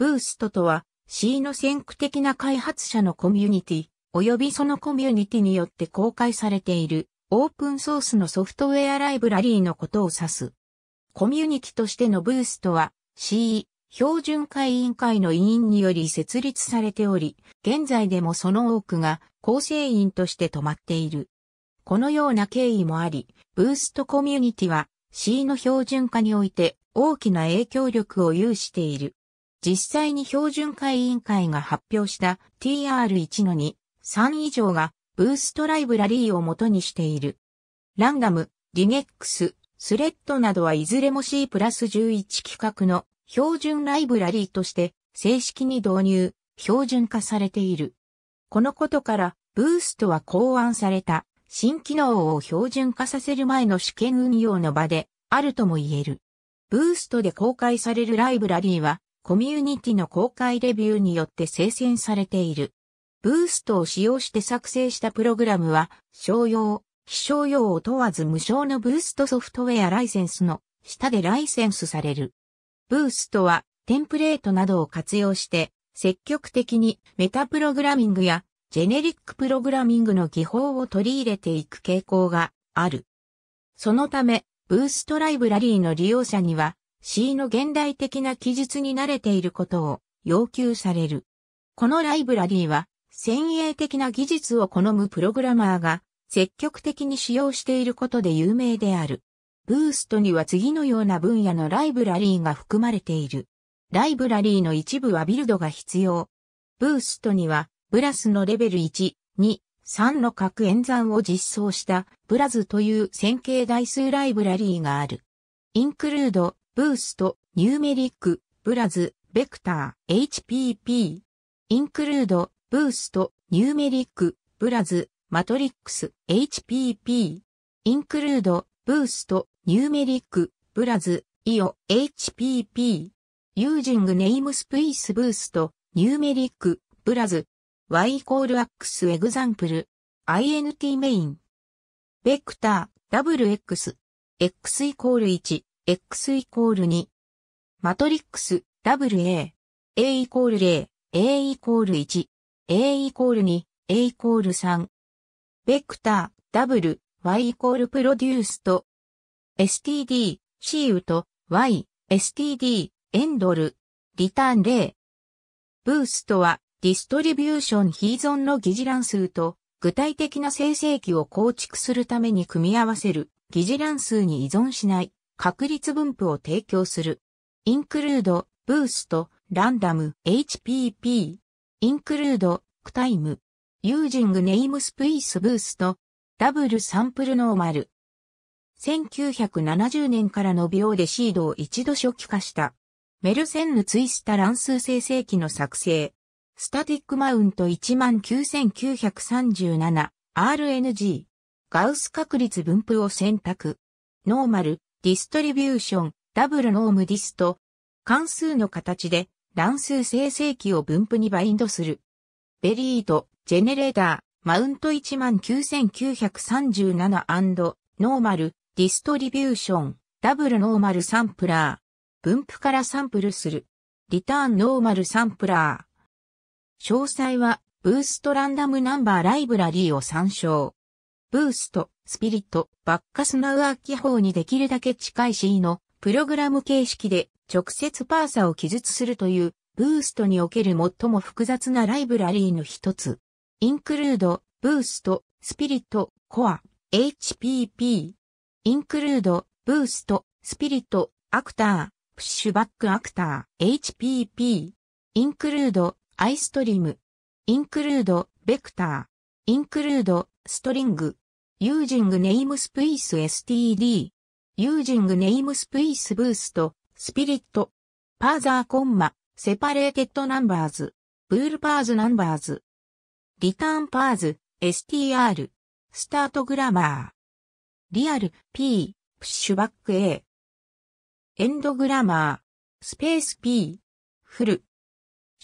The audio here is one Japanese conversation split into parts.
ブーストとは、C の先駆的な開発者のコミュニティ、及びそのコミュニティによって公開されている、オープンソースのソフトウェアライブラリーのことを指す。コミュニティとしてのブーストは CE 標準会委員会の委員により設立されており、現在でもその多くが構成員として止まっている。このような経緯もあり、ブーストコミュニティは C の標準化において大きな影響力を有している。実際に標準会委員会が発表した TR1 の2、3以上がブーストライブラリーを元にしている。ランダム、リネックス、スレッドなどはいずれも C プラス11規格の標準ライブラリーとして正式に導入、標準化されている。このことから、ブーストは考案された新機能を標準化させる前の試験運用の場であるとも言える。ブーストで公開されるライブラリーはコミュニティの公開レビューによって生成されている。ブーストを使用して作成したプログラムは、商用、非商用を問わず無償のブーストソフトウェアライセンスの下でライセンスされる。ブーストは、テンプレートなどを活用して、積極的にメタプログラミングやジェネリックプログラミングの技法を取り入れていく傾向がある。そのため、ブーストライブラリーの利用者には、C の現代的な記述に慣れていることを要求される。このライブラリーは、先鋭的な技術を好むプログラマーが積極的に使用していることで有名である。ブーストには次のような分野のライブラリーが含まれている。ライブラリーの一部はビルドが必要。ブーストには、ブラスのレベル1、2、3の各演算を実装したブラズという線形代数ライブラリーがある。インクルード、ブースト、ニューメリック、ブラズ、ベクター、HPP。インクルード、ブースト、ニューメリック、ブラズ、マトリックス、HPP。インクルード、ブースト、ニューメリック、ブラズ、イオ、HPP。ユージングネームスプイスブースト、ニューメリック、ブラズ。y イコールアックスエグザンプル。int メイン。ベクター、wx。x イコール1。x イコール2。マトリックス、WA。A イコール0、A イコール1、A イコール2、A イコール3。ベクター、W、Y イコールプロデュースと、STD、シーウと、Y、STD、エンドル、リターン0。ブーストは、ディストリビューション非依存の疑似乱数と、具体的な生成器を構築するために組み合わせる、疑似乱数に依存しない確率分布を提供する。インクルード、ブースト、ランダム、HPP。インクルード、クタイム。ユージングネイムスプイスブースト。ダブルサンプルノーマル。1970年からの秒でシードを一度初期化した。メルセンヌツイスタ乱数生成器の作成。スタティックマウント 19937RNG。ガウス確率分布を選択。ノーマル、ディストリビューション、ダブルノームディスト、関数の形で乱数生成器を分布にバインドする。ベリード、ジェネレーター、マウント 19937& ノーマル、ディストリビューション、ダブルノーマルサンプラー、分布からサンプルする、リターンノーマルサンプラー。詳細は、ブーストランダムナンバーライブラリーを参照。ブースト、スピリット、バッカスナウアー気泡にできるだけ近い C のプログラム形式で直接パーサを記述するというブーストにおける最も複雑なライブラリーの一つ。インクルード、ブースト、スピリット、コア、HPP。インクルード、ブースト、スピリット、アクター、プッシュバックアクター、HPP。インクルード、アイストリーム。インクルード、ベクター。インクルード、ストリング。ユージングネ a ムスプ p ース e std。using n a m e s イ a ス e boost。スピリット。パーザーコンマ。セパレーテッドナンバーズ。ブールパーズナンバーズ。リターンパーズ。str。スタートグラマー。リアル p。プッシュバック a。エンドグラマー。スペース p。フル。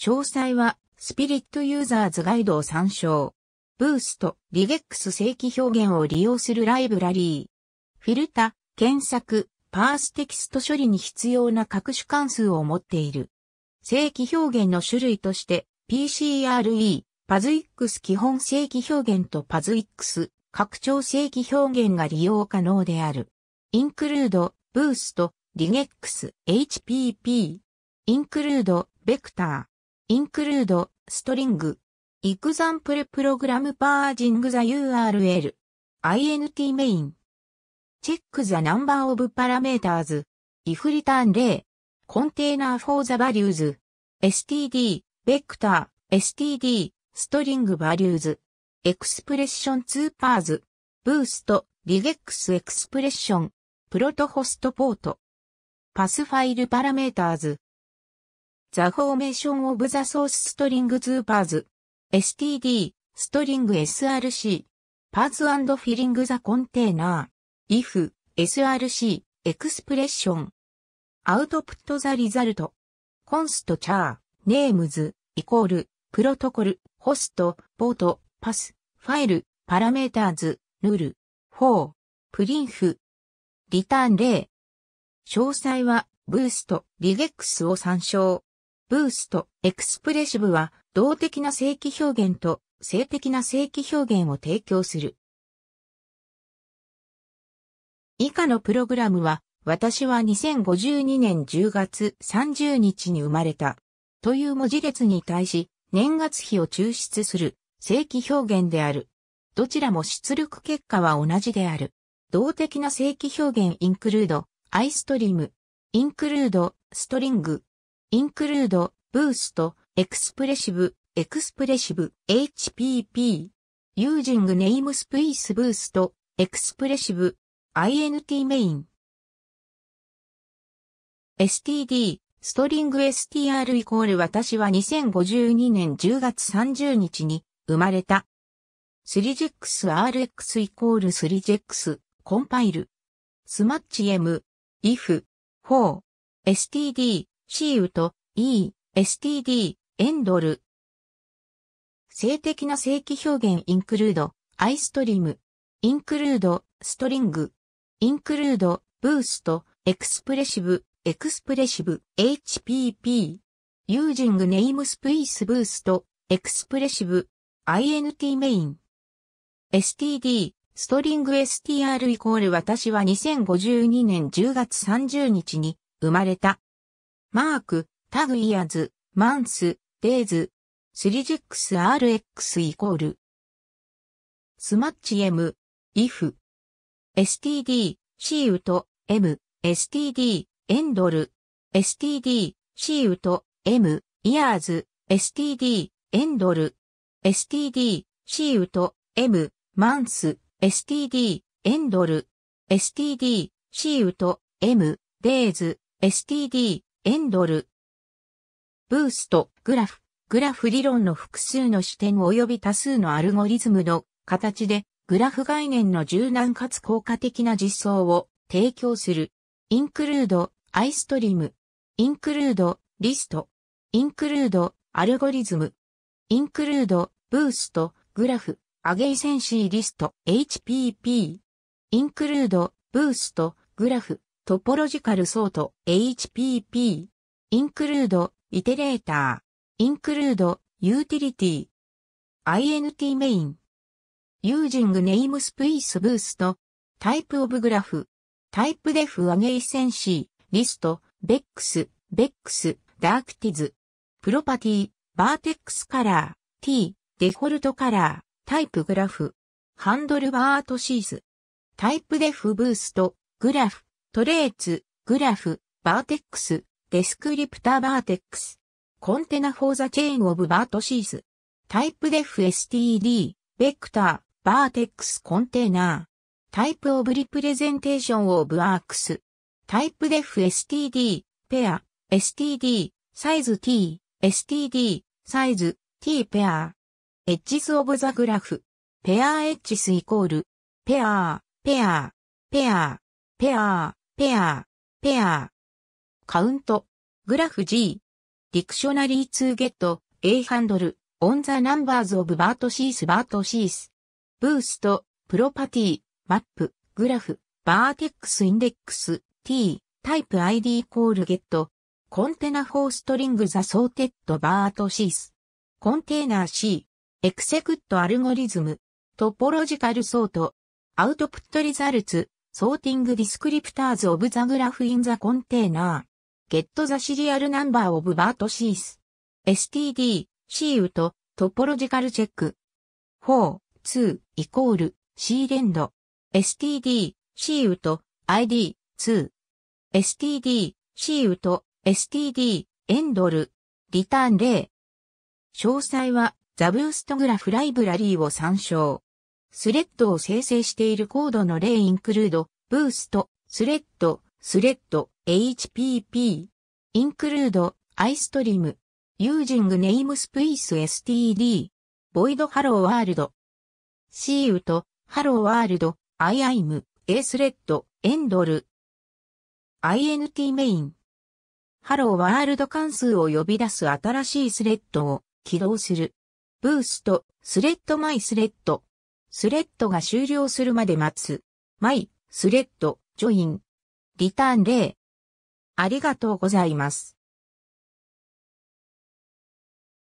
詳細は、スピリットユーザーズガイドを参照。ブースト、リゲックス正規表現を利用するライブラリー。フィルタ、検索、パーステキスト処理に必要な各種関数を持っている。正規表現の種類として、PCRE、パズイックス基本正規表現とパズイックス、拡張正規表現が利用可能である。インクルード、ブースト、リゲックス、HPP。インクルード、ベクター。インクルード、ストリング。example program parsing the URL int main check the number of parameters if return 0 container for the values std vector std string values expression 2 pars boost regex expression Protohost プ o ト t p トポート。パスファイルパラメーターズ。The formation of the source string 2 pars STD、ストリング SRC、パーツフィリングザコンテーナー、if、SRC、エクスプレッション、アウトプットザリザルト、コンストチャー、ネームズ、イコール、プロトコル、ホスト、ポート、パス、ファイル、パラメーターズ、ヌール、フォー、プリンフ、リターン例。詳細は、ブースト、リゲックスを参照。ブースト、エクスプレッシブは、動的な正規表現と性的な正規表現を提供する。以下のプログラムは、私は2052年10月30日に生まれた。という文字列に対し、年月日を抽出する正規表現である。どちらも出力結果は同じである。動的な正規表現 include, イストリーム、イ include, リング、インク include, エクスプレシブ、エクスプレシブ、HPP、ユージングネイムスプイスブースト、エクスプレシブ、INT メイン。STD、ストリング STR イコール私は2052年10月30日に生まれた。スリジェックス r x イコールスリジェックス、コンパイル。スマッチ M、if、for、std、c u と e、std、エンドル。性的な正規表現インクルード、アイストリーム、インクルード、ストリング、インクルード、ブースト、エクスプレシブ、エクスプレシブ、HPP、ユージングネイムスプイスブースト、エクスプレシブ、INT メイン。STD、ストリング STR イコール私は2052年10月30日に生まれた。マーク、タグイヤズ、マンス、デイズ、クス r x イコール、スマッチ M、if、std、シーウと M、std、エンドル、std、シーウと M、イヤーズ、std、エンドル、std、シーウと M、マンス、std、エンドル、std、シーウと M、デイズ、std、エンドル、ブースト、グラフ、グラフ理論の複数の視点及び多数のアルゴリズムの形で、グラフ概念の柔軟かつ効果的な実装を提供する。インクルード、アイストリーム。インクルード、リスト。インクルード、アルゴリズム。インクルード、ブースト、グラフ、アゲイセンシーリスト、HPP。インクルード、ブースト、グラフ、トポロジカルソート、HPP。インクルード、イテレーター、インクルード、ユーティリティ、INT メイン、ユージングネームスプイスブースト、タイプオブグラフ、タイプデフアゲイセンシー、リスト、ベックス、ベックス、ダークティズ、プロパティ、バーテックスカラー、t、デフォルトカラー、タイプグラフ、ハンドルバートシーズ、タイプデフブースト、グラフ、トレーツ、グラフ、バーテックス、デスクリプターバーテックス。コンテナフォーザチェーンオブバートシーズ。タイプデフ STD、ベクター、バーテックスコンテナー。タイプオブリプレゼンテーションオブアークス。タイプデフ STD、ペア、STD、サイズ T、STD、サイズ T ペア。エッジスオブザグラフ。ペアエッジスイコール。ペア、ペア、ペア、ペア、ペア、ペア。カウント、グラフ G、ディクショナリーツーゲット、A ハンドル、オンザナンバーズオブバートシースバートシース。ブースト、プロパティ、マップ、グラフ、バーテックスインデックス、t、タイプ id コールゲット、コンテナフォーストリングザソーテッドバートシース、コンテーナー C、エクセクットアルゴリズム、トポロジカルソート、アウトプットリザルツ、ソーティングディスクリプターズオブザグラフインザコンテーナー。Get the serial number of BART Cs. STD, CU とトポロジカルチェック。4、2、イコール、C ンド STD、CU と ID、2。STD、CU と STD、エンドル、リターン0。詳細は、ザブーストグラフライブラリーを参照。スレッドを生成しているコードの例インクルード、ブースト、スレッド、スレッド、hpp、インクルード、アイストリム、ユージングネイムスプイス std、ボイドハローワールド、シーウと、ハローワールド、アイアイム、エースレッド、エンドル、int メイン、ハローワールド関数を呼び出す新しいスレッドを起動する。ブースト、スレッドマイスレッド。スレッドが終了するまで待つ。マイ、スレッド、ジョイン、リターン0。ありがとうございます。